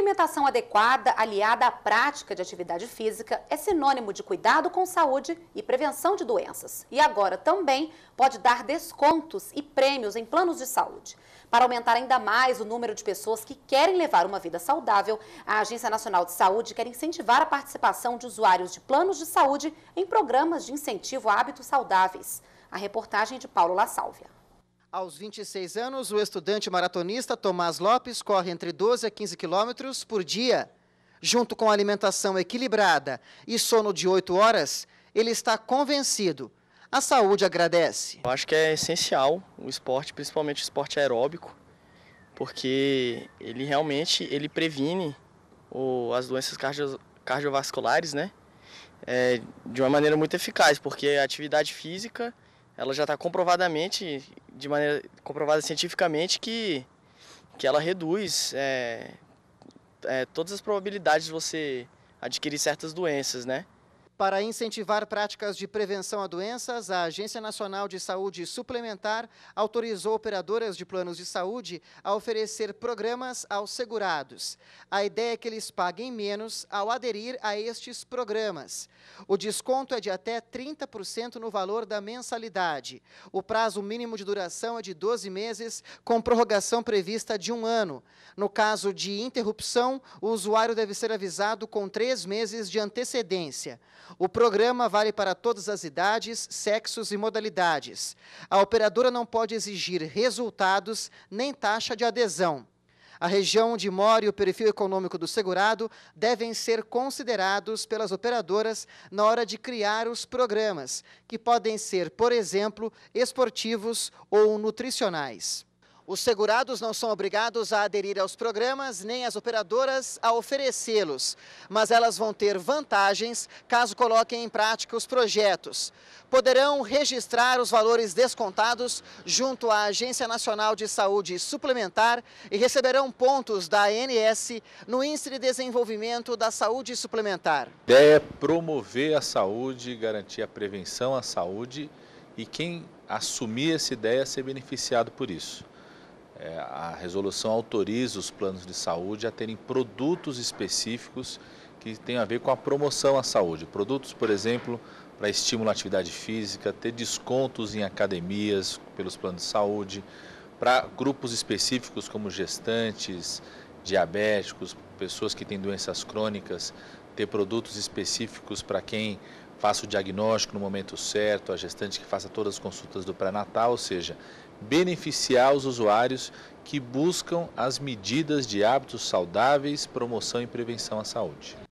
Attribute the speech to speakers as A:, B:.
A: alimentação adequada, aliada à prática de atividade física, é sinônimo de cuidado com saúde e prevenção de doenças. E agora também pode dar descontos e prêmios em planos de saúde. Para aumentar ainda mais o número de pessoas que querem levar uma vida saudável, a Agência Nacional de Saúde quer incentivar a participação de usuários de planos de saúde em programas de incentivo a hábitos saudáveis. A reportagem é de Paulo La Sálvia.
B: Aos 26 anos, o estudante maratonista Tomás Lopes corre entre 12 a 15 quilômetros por dia. Junto com alimentação equilibrada e sono de 8
C: horas, ele está convencido. A saúde agradece. Eu acho que é essencial o esporte, principalmente o esporte aeróbico, porque ele realmente ele previne o, as doenças cardio, cardiovasculares, né? É, de uma maneira muito eficaz, porque a atividade física ela já está comprovadamente de maneira comprovada cientificamente que, que ela reduz é, é, todas as probabilidades de você adquirir certas doenças, né?
B: Para incentivar práticas de prevenção a doenças, a Agência Nacional de Saúde Suplementar autorizou operadoras de planos de saúde a oferecer programas aos segurados. A ideia é que eles paguem menos ao aderir a estes programas. O desconto é de até 30% no valor da mensalidade. O prazo mínimo de duração é de 12 meses, com prorrogação prevista de um ano. No caso de interrupção, o usuário deve ser avisado com três meses de antecedência. O programa vale para todas as idades, sexos e modalidades. A operadora não pode exigir resultados nem taxa de adesão. A região onde mora e o perfil econômico do segurado devem ser considerados pelas operadoras na hora de criar os programas, que podem ser, por exemplo, esportivos ou nutricionais. Os segurados não são obrigados a aderir aos programas, nem as operadoras a oferecê-los, mas elas vão ter vantagens caso coloquem em prática os projetos. Poderão registrar os valores descontados junto à Agência Nacional de Saúde Suplementar e receberão pontos da ANS no Índice de Desenvolvimento da Saúde Suplementar. A
D: ideia é promover a saúde, garantir a prevenção à saúde e quem assumir essa ideia ser beneficiado por isso. É, a resolução autoriza os planos de saúde a terem produtos específicos que têm a ver com a promoção à saúde. Produtos, por exemplo, para estímulo à atividade física, ter descontos em academias pelos planos de saúde, para grupos específicos como gestantes, diabéticos, pessoas que têm doenças crônicas, ter produtos específicos para quem faça o diagnóstico no momento certo, a gestante que faça todas as consultas do pré-natal, ou seja, beneficiar os usuários que buscam as medidas de hábitos saudáveis, promoção e prevenção à saúde.